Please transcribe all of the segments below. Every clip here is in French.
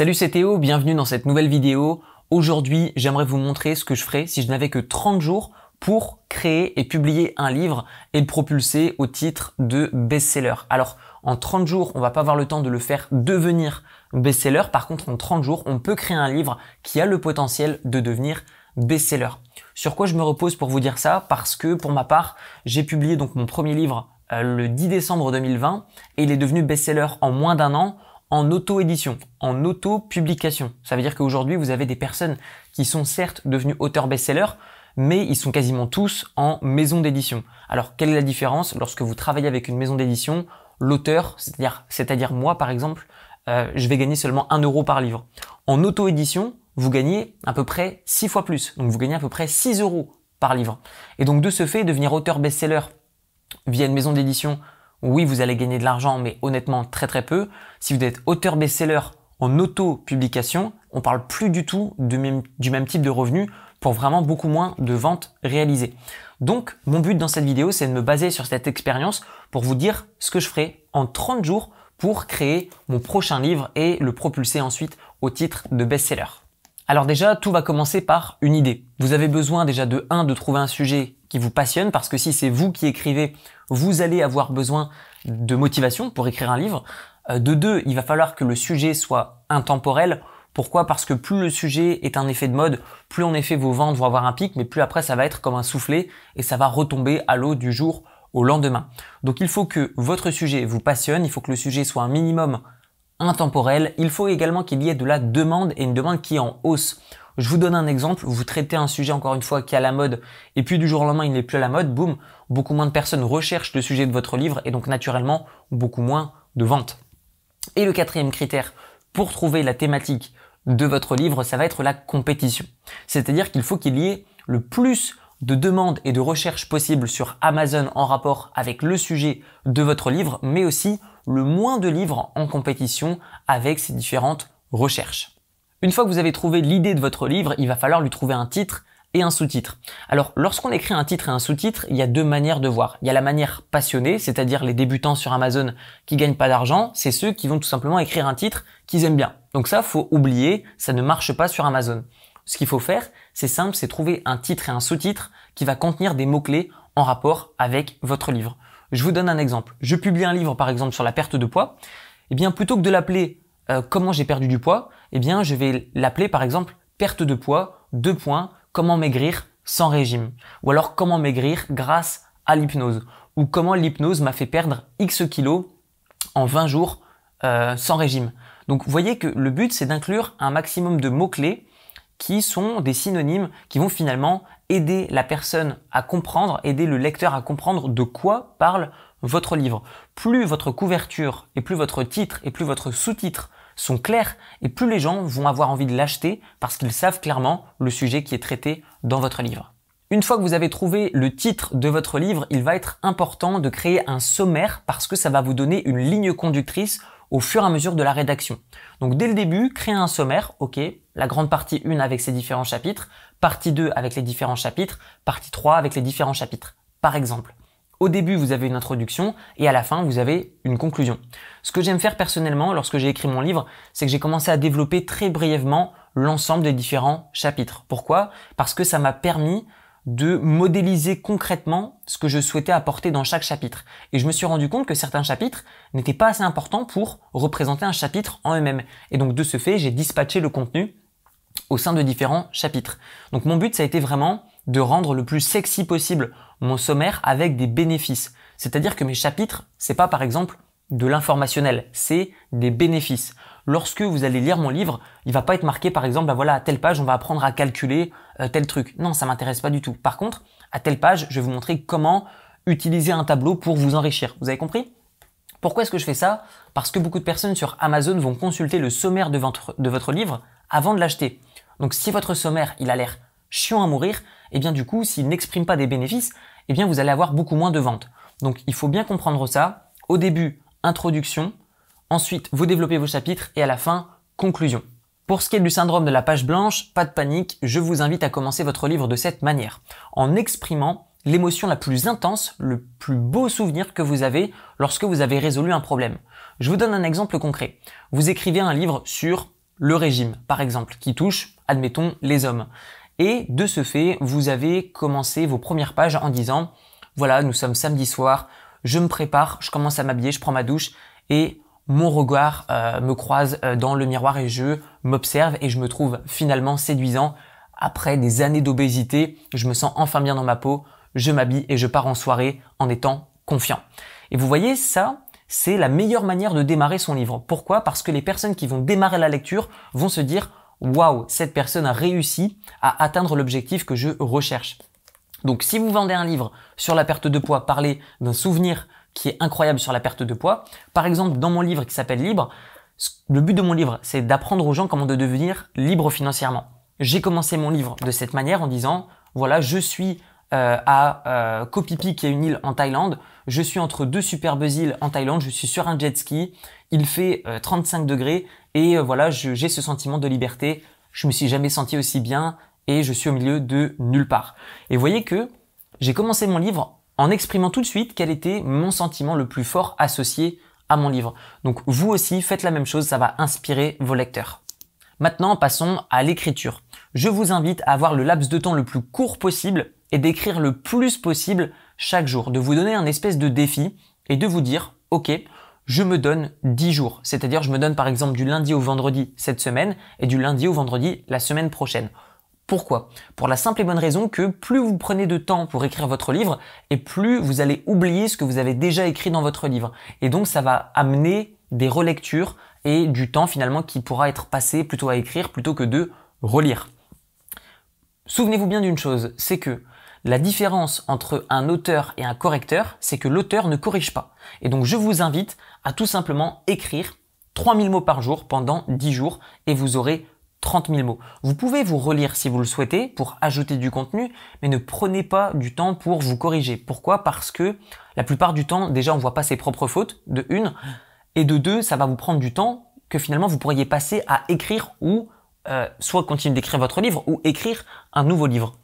Salut c'est Théo, bienvenue dans cette nouvelle vidéo. Aujourd'hui j'aimerais vous montrer ce que je ferais si je n'avais que 30 jours pour créer et publier un livre et le propulser au titre de best-seller. Alors en 30 jours on va pas avoir le temps de le faire devenir best-seller, par contre en 30 jours on peut créer un livre qui a le potentiel de devenir best-seller. Sur quoi je me repose pour vous dire ça Parce que pour ma part j'ai publié donc mon premier livre euh, le 10 décembre 2020 et il est devenu best-seller en moins d'un an en auto-édition, en auto-publication. Ça veut dire qu'aujourd'hui, vous avez des personnes qui sont certes devenues auteurs best sellers mais ils sont quasiment tous en maison d'édition. Alors, quelle est la différence lorsque vous travaillez avec une maison d'édition L'auteur, c'est-à-dire, c'est-à-dire moi par exemple, euh, je vais gagner seulement 1 euro par livre. En auto-édition, vous gagnez à peu près 6 fois plus. Donc, vous gagnez à peu près 6 euros par livre. Et donc, de ce fait, devenir auteur best-seller via une maison d'édition oui, vous allez gagner de l'argent, mais honnêtement très très peu. Si vous êtes auteur best-seller en auto-publication, on parle plus du tout du même type de revenu pour vraiment beaucoup moins de ventes réalisées. Donc, mon but dans cette vidéo, c'est de me baser sur cette expérience pour vous dire ce que je ferai en 30 jours pour créer mon prochain livre et le propulser ensuite au titre de best-seller. Alors déjà, tout va commencer par une idée. Vous avez besoin déjà de 1 de trouver un sujet qui vous passionne, parce que si c'est vous qui écrivez, vous allez avoir besoin de motivation pour écrire un livre. Euh, de deux, il va falloir que le sujet soit intemporel. Pourquoi Parce que plus le sujet est un effet de mode, plus en effet vos ventes vont avoir un pic, mais plus après ça va être comme un soufflet et ça va retomber à l'eau du jour au lendemain. Donc il faut que votre sujet vous passionne, il faut que le sujet soit un minimum intemporel, il faut également qu'il y ait de la demande et une demande qui est en hausse. Je vous donne un exemple, vous traitez un sujet encore une fois qui est à la mode, et puis du jour au lendemain il n'est plus à la mode, boum, beaucoup moins de personnes recherchent le sujet de votre livre, et donc naturellement beaucoup moins de ventes. Et le quatrième critère pour trouver la thématique de votre livre, ça va être la compétition. C'est-à-dire qu'il faut qu'il y ait le plus de demandes et de recherches possibles sur Amazon en rapport avec le sujet de votre livre, mais aussi le moins de livres en compétition avec ces différentes recherches. Une fois que vous avez trouvé l'idée de votre livre, il va falloir lui trouver un titre et un sous-titre. Alors, lorsqu'on écrit un titre et un sous-titre, il y a deux manières de voir. Il y a la manière passionnée, c'est-à-dire les débutants sur Amazon qui gagnent pas d'argent, c'est ceux qui vont tout simplement écrire un titre qu'ils aiment bien. Donc ça, faut oublier, ça ne marche pas sur Amazon. Ce qu'il faut faire, c'est simple, c'est trouver un titre et un sous-titre qui va contenir des mots-clés en rapport avec votre livre. Je vous donne un exemple. Je publie un livre, par exemple, sur la perte de poids. Eh bien, plutôt que de l'appeler euh, Comment j'ai perdu du poids, eh bien, je vais l'appeler par exemple perte de poids, deux points, comment maigrir sans régime. Ou alors comment maigrir grâce à l'hypnose. Ou comment l'hypnose m'a fait perdre X kilos en 20 jours euh, sans régime. Donc vous voyez que le but c'est d'inclure un maximum de mots-clés qui sont des synonymes qui vont finalement aider la personne à comprendre, aider le lecteur à comprendre de quoi parle votre livre. Plus votre couverture et plus votre titre et plus votre sous-titre sont clairs et plus les gens vont avoir envie de l'acheter parce qu'ils savent clairement le sujet qui est traité dans votre livre. Une fois que vous avez trouvé le titre de votre livre, il va être important de créer un sommaire parce que ça va vous donner une ligne conductrice au fur et à mesure de la rédaction. Donc dès le début, créez un sommaire, ok, la grande partie 1 avec ses différents chapitres, partie 2 avec les différents chapitres, partie 3 avec les différents chapitres, par exemple. Au début, vous avez une introduction et à la fin, vous avez une conclusion. Ce que j'aime faire personnellement lorsque j'ai écrit mon livre, c'est que j'ai commencé à développer très brièvement l'ensemble des différents chapitres. Pourquoi Parce que ça m'a permis de modéliser concrètement ce que je souhaitais apporter dans chaque chapitre. Et je me suis rendu compte que certains chapitres n'étaient pas assez importants pour représenter un chapitre en eux-mêmes. Et donc de ce fait, j'ai dispatché le contenu au sein de différents chapitres. Donc mon but, ça a été vraiment de rendre le plus sexy possible mon sommaire avec des bénéfices. C'est-à-dire que mes chapitres, c'est pas par exemple de l'informationnel, c'est des bénéfices. Lorsque vous allez lire mon livre, il va pas être marqué par exemple, bah voilà, à telle page, on va apprendre à calculer euh, tel truc. Non, ça m'intéresse pas du tout. Par contre, à telle page, je vais vous montrer comment utiliser un tableau pour vous enrichir. Vous avez compris Pourquoi est-ce que je fais ça Parce que beaucoup de personnes sur Amazon vont consulter le sommaire de de votre livre avant de l'acheter. Donc si votre sommaire, il a l'air chiant à mourir, et eh bien du coup, s'il n'exprime pas des bénéfices, et eh bien vous allez avoir beaucoup moins de ventes. Donc il faut bien comprendre ça. Au début, introduction, ensuite vous développez vos chapitres et à la fin, conclusion. Pour ce qui est du syndrome de la page blanche, pas de panique, je vous invite à commencer votre livre de cette manière, en exprimant l'émotion la plus intense, le plus beau souvenir que vous avez lorsque vous avez résolu un problème. Je vous donne un exemple concret. Vous écrivez un livre sur le régime, par exemple, qui touche admettons les hommes. Et de ce fait, vous avez commencé vos premières pages en disant, voilà, nous sommes samedi soir, je me prépare, je commence à m'habiller, je prends ma douche et mon regard euh, me croise euh, dans le miroir et je m'observe et je me trouve finalement séduisant. Après des années d'obésité, je me sens enfin bien dans ma peau, je m'habille et je pars en soirée en étant confiant. Et vous voyez, ça, c'est la meilleure manière de démarrer son livre. Pourquoi Parce que les personnes qui vont démarrer la lecture vont se dire waouh, cette personne a réussi à atteindre l'objectif que je recherche. Donc si vous vendez un livre sur la perte de poids, parlez d'un souvenir qui est incroyable sur la perte de poids. Par exemple, dans mon livre qui s'appelle Libre, le but de mon livre, c'est d'apprendre aux gens comment devenir libre financièrement. J'ai commencé mon livre de cette manière en disant, voilà, je suis euh, à euh, qui est une île en Thaïlande. Je suis entre deux superbes îles en Thaïlande, je suis sur un jet ski, il fait 35 euh, degrés et euh, voilà, j'ai ce sentiment de liberté. Je me suis jamais senti aussi bien et je suis au milieu de nulle part. Et vous voyez que j'ai commencé mon livre en exprimant tout de suite quel était mon sentiment le plus fort associé à mon livre. Donc vous aussi, faites la même chose, ça va inspirer vos lecteurs. Maintenant, passons à l'écriture. Je vous invite à avoir le laps de temps le plus court possible et d'écrire le plus possible chaque jour, de vous donner un espèce de défi et de vous dire, OK, je me donne 10 jours, c'est-à-dire je me donne par exemple du lundi au vendredi cette semaine et du lundi au vendredi la semaine prochaine. Pourquoi Pour la simple et bonne raison que plus vous prenez de temps pour écrire votre livre et plus vous allez oublier ce que vous avez déjà écrit dans votre livre. Et donc ça va amener des relectures et du temps finalement qui pourra être passé plutôt à écrire plutôt que de relire. Souvenez-vous bien d'une chose, c'est que la différence entre un auteur et un correcteur, c'est que l'auteur ne corrige pas. Et donc je vous invite à tout simplement écrire 3000 mots par jour pendant 10 jours et vous aurez 30 000 mots. Vous pouvez vous relire si vous le souhaitez pour ajouter du contenu, mais ne prenez pas du temps pour vous corriger. Pourquoi Parce que la plupart du temps, déjà, on voit pas ses propres fautes, de une, et de deux, ça va vous prendre du temps que finalement vous pourriez passer à écrire ou euh, soit continuer d'écrire votre livre ou écrire un nouveau livre.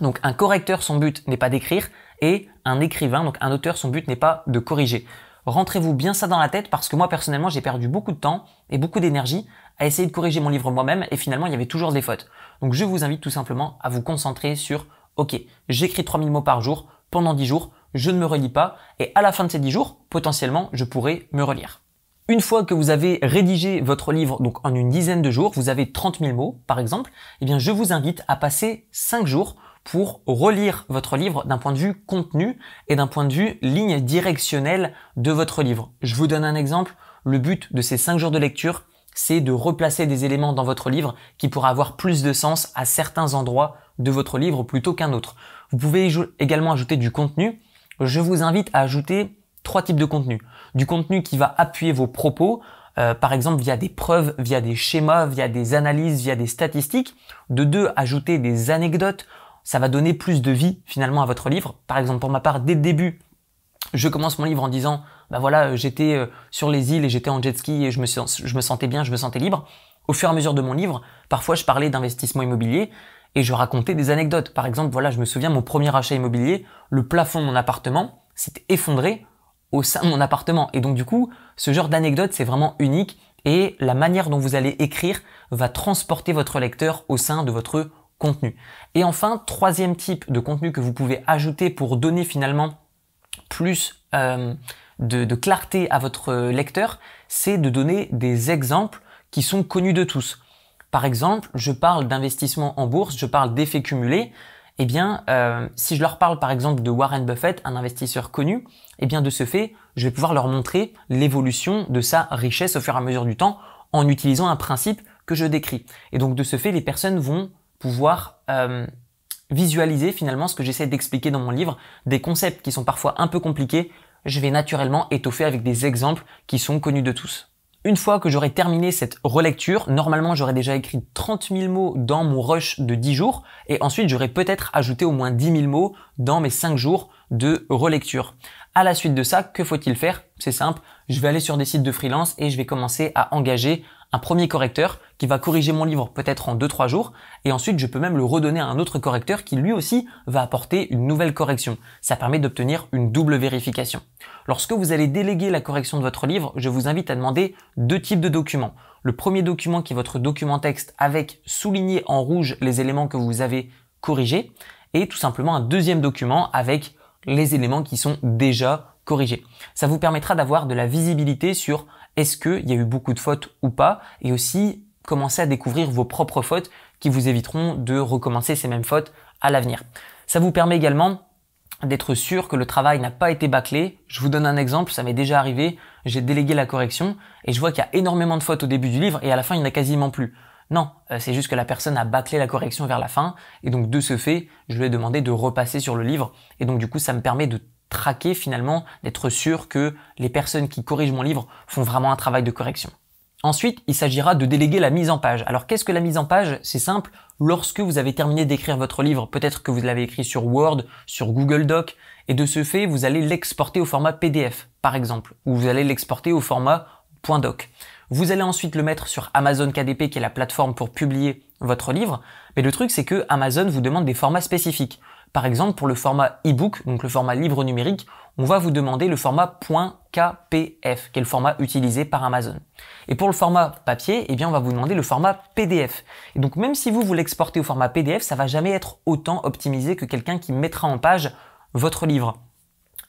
Donc un correcteur, son but n'est pas d'écrire, et un écrivain, donc un auteur, son but n'est pas de corriger. Rentrez-vous bien ça dans la tête parce que moi personnellement j'ai perdu beaucoup de temps et beaucoup d'énergie à essayer de corriger mon livre moi-même et finalement il y avait toujours des fautes. Donc je vous invite tout simplement à vous concentrer sur ok, j'écris 3000 mots par jour pendant 10 jours, je ne me relis pas et à la fin de ces 10 jours, potentiellement je pourrai me relire. Une fois que vous avez rédigé votre livre, donc en une dizaine de jours, vous avez 30 000 mots par exemple, eh bien je vous invite à passer 5 jours pour relire votre livre d'un point de vue contenu et d'un point de vue ligne directionnelle de votre livre. Je vous donne un exemple. Le but de ces cinq jours de lecture, c'est de replacer des éléments dans votre livre qui pourraient avoir plus de sens à certains endroits de votre livre plutôt qu'un autre. Vous pouvez également ajouter du contenu. Je vous invite à ajouter trois types de contenu. Du contenu qui va appuyer vos propos, euh, par exemple via des preuves, via des schémas, via des analyses, via des statistiques. De deux, ajouter des anecdotes ça va donner plus de vie finalement à votre livre. Par exemple, pour ma part, dès le début, je commence mon livre en disant, bah voilà, euh, j'étais euh, sur les îles et j'étais en jet ski et je me, je me sentais bien, je me sentais libre. Au fur et à mesure de mon livre, parfois je parlais d'investissement immobilier et je racontais des anecdotes. Par exemple, voilà, je me souviens mon premier achat immobilier, le plafond de mon appartement s'est effondré au sein de mon appartement. Et donc du coup, ce genre d'anecdote, c'est vraiment unique et la manière dont vous allez écrire va transporter votre lecteur au sein de votre contenu. Et enfin, troisième type de contenu que vous pouvez ajouter pour donner finalement plus euh, de, clarté à votre euh, lecteur, c'est de donner des exemples qui sont connus de tous. Par exemple, je parle d'investissement en bourse, je parle d'effets cumulés. Eh bien, euh, si je leur parle par exemple de Warren Buffett, un investisseur connu, eh bien de ce fait, je vais pouvoir leur montrer l'évolution de sa richesse au fur et à mesure du temps en utilisant un principe que je décris. Et donc de ce fait, les personnes vont pouvoir euh, visualiser finalement ce que j'essaie d'expliquer dans mon livre, des concepts qui sont parfois un peu compliqués, je vais naturellement étoffer avec des exemples qui sont connus de tous. Une fois que j'aurai terminé cette relecture, normalement j'aurai déjà écrit 30 000 mots dans mon rush de 10 jours et ensuite j'aurai peut-être ajouté au moins 10 000 mots dans mes 5 jours de relecture. À la suite de ça, que faut-il faire C'est simple, je vais aller sur des sites de freelance et je vais commencer à engager un premier correcteur qui va corriger mon livre peut-être en 2-3 jours, et ensuite je peux même le redonner à un autre correcteur qui lui aussi va apporter une nouvelle correction. Ça permet d'obtenir une double vérification. Lorsque vous allez déléguer la correction de votre livre, je vous invite à demander deux types de documents. Le premier document qui est votre document texte avec souligné en rouge les éléments que vous avez corrigés, et tout simplement un deuxième document avec les éléments qui sont déjà corrigés. Ça vous permettra d'avoir de la visibilité sur est-ce qu'il y a eu beaucoup de fautes ou pas, et aussi commencer à découvrir vos propres fautes qui vous éviteront de recommencer ces mêmes fautes à l'avenir. Ça vous permet également d'être sûr que le travail n'a pas été bâclé. Je vous donne un exemple, ça m'est déjà arrivé, j'ai délégué la correction et je vois qu'il y a énormément de fautes au début du livre et à la fin il n'y en a quasiment plus. Non, euh, c'est juste que la personne a bâclé la correction vers la fin et donc de ce fait, je lui ai demandé de repasser sur le livre et donc du coup ça me permet de traquer finalement, d'être sûr que les personnes qui corrigent mon livre font vraiment un travail de correction. Ensuite, il s'agira de déléguer la mise en page. Alors qu'est-ce que la mise en page C'est simple, lorsque vous avez terminé d'écrire votre livre, peut-être que vous l'avez écrit sur Word, sur Google Doc, et de ce fait, vous allez l'exporter au format PDF, par exemple, ou vous allez l'exporter au format .doc. Vous allez ensuite le mettre sur Amazon KDP, qui est la plateforme pour publier votre livre, mais le truc c'est que Amazon vous demande des formats spécifiques. Par exemple, pour le format e-book, donc le format livre numérique, on va vous demander le format .kpf, qui est le format utilisé par Amazon. Et pour le format papier, eh bien, on va vous demander le format PDF. Et donc, même si vous, vous l'exportez au format PDF, ça va jamais être autant optimisé que quelqu'un qui mettra en page votre livre.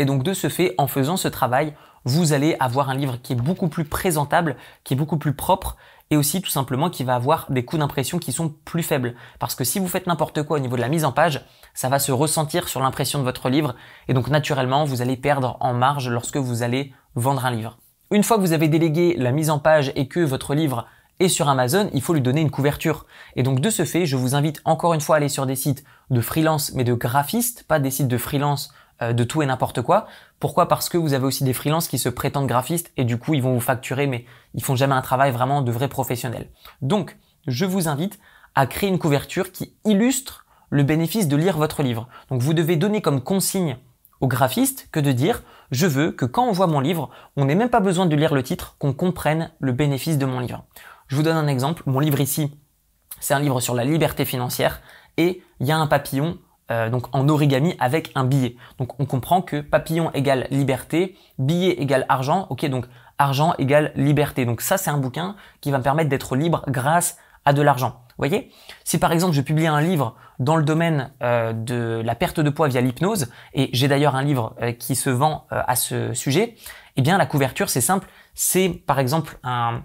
Et donc de ce fait, en faisant ce travail, vous allez avoir un livre qui est beaucoup plus présentable, qui est beaucoup plus propre et aussi tout simplement qui va avoir des coûts d'impression qui sont plus faibles. Parce que si vous faites n'importe quoi au niveau de la mise en page, ça va se ressentir sur l'impression de votre livre et donc naturellement vous allez perdre en marge lorsque vous allez vendre un livre. Une fois que vous avez délégué la mise en page et que votre livre est sur Amazon, il faut lui donner une couverture. Et donc de ce fait, je vous invite encore une fois à aller sur des sites de freelance mais de graphistes, pas des sites de freelance euh, de tout et n'importe quoi. Pourquoi Parce que vous avez aussi des freelances qui se prétendent graphistes et du coup ils vont vous facturer mais ils font jamais un travail vraiment de vrai professionnel. Donc je vous invite à créer une couverture qui illustre le bénéfice de lire votre livre. Donc vous devez donner comme consigne au graphiste que de dire je veux que quand on voit mon livre, on n'ait même pas besoin de lire le titre, qu'on comprenne le bénéfice de mon livre. Je vous donne un exemple, mon livre ici, c'est un livre sur la liberté financière et il y a un papillon euh, donc en origami avec un billet. Donc on comprend que papillon égale liberté, billet égale argent, ok donc argent égale liberté. Donc ça c'est un bouquin qui va me permettre d'être libre grâce à de l'argent. Vous voyez Si par exemple je publie un livre dans le domaine euh, de la perte de poids via l'hypnose, et j'ai d'ailleurs un livre euh, qui se vend à ce sujet, eh bien la couverture c'est simple, c'est par exemple un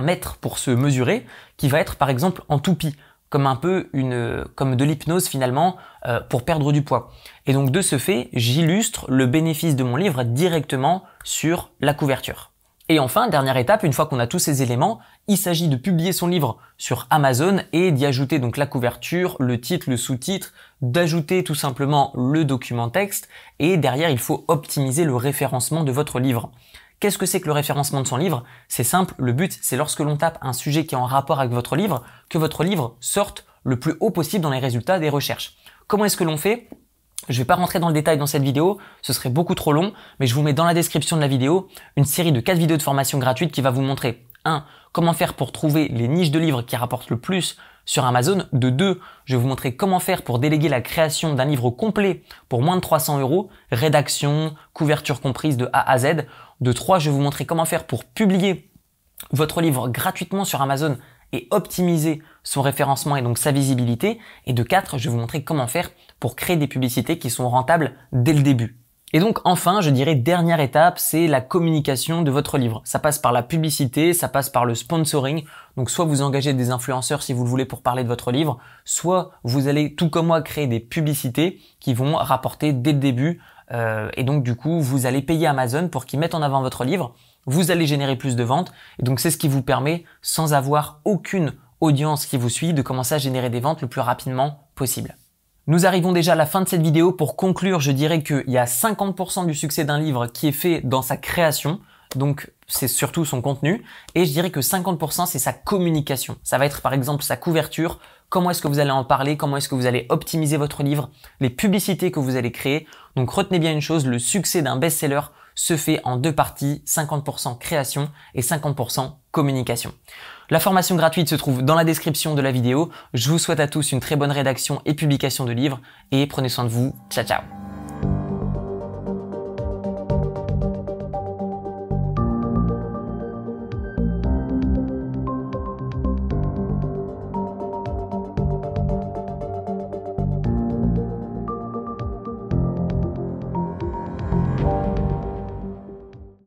mètre pour se mesurer qui va être par exemple en toupie comme un peu une, comme de l'hypnose finalement euh, pour perdre du poids. Et donc de ce fait, j'illustre le bénéfice de mon livre directement sur la couverture. Et enfin, dernière étape, une fois qu'on a tous ces éléments, il s'agit de publier son livre sur Amazon et d'y ajouter donc la couverture, le titre, le sous-titre, d'ajouter tout simplement le document texte et derrière il faut optimiser le référencement de votre livre. Qu'est-ce que c'est que le référencement de son livre C'est simple, le but c'est lorsque l'on tape un sujet qui est en rapport avec votre livre, que votre livre sorte le plus haut possible dans les résultats des recherches. Comment est-ce que l'on fait je ne vais pas rentrer dans le détail dans cette vidéo, ce serait beaucoup trop long, mais je vous mets dans la description de la vidéo une série de 4 vidéos de formation gratuite qui va vous montrer 1. Comment faire pour trouver les niches de livres qui rapportent le plus sur Amazon. De 2. Je vais vous montrer comment faire pour déléguer la création d'un livre complet pour moins de 300 euros, rédaction, couverture comprise de A à Z. De 3, je vais vous montrer comment faire pour publier votre livre gratuitement sur Amazon et optimiser son référencement et donc sa visibilité. Et de 4, je vais vous montrer comment faire pour créer des publicités qui sont rentables dès le début. Et donc enfin, je dirais dernière étape, c'est la communication de votre livre. Ça passe par la publicité, ça passe par le sponsoring. Donc soit vous engagez des influenceurs si vous le voulez pour parler de votre livre, soit vous allez tout comme moi créer des publicités qui vont rapporter dès le début euh, et donc du coup, vous allez payer Amazon pour qu'ils mettent en avant votre livre. Vous allez générer plus de ventes. Et donc c'est ce qui vous permet, sans avoir aucune audience qui vous suit, de commencer à générer des ventes le plus rapidement possible. Nous arrivons déjà à la fin de cette vidéo. Pour conclure, je dirais qu'il y a 50% du succès d'un livre qui est fait dans sa création. Donc c'est surtout son contenu. Et je dirais que 50% c'est sa communication. Ça va être par exemple sa couverture, comment est-ce que vous allez en parler, comment est-ce que vous allez optimiser votre livre, les publicités que vous allez créer. Donc retenez bien une chose, le succès d'un best-seller se fait en deux parties, 50% création et 50% communication. La formation gratuite se trouve dans la description de la vidéo. Je vous souhaite à tous une très bonne rédaction et publication de livres et prenez soin de vous. Ciao ciao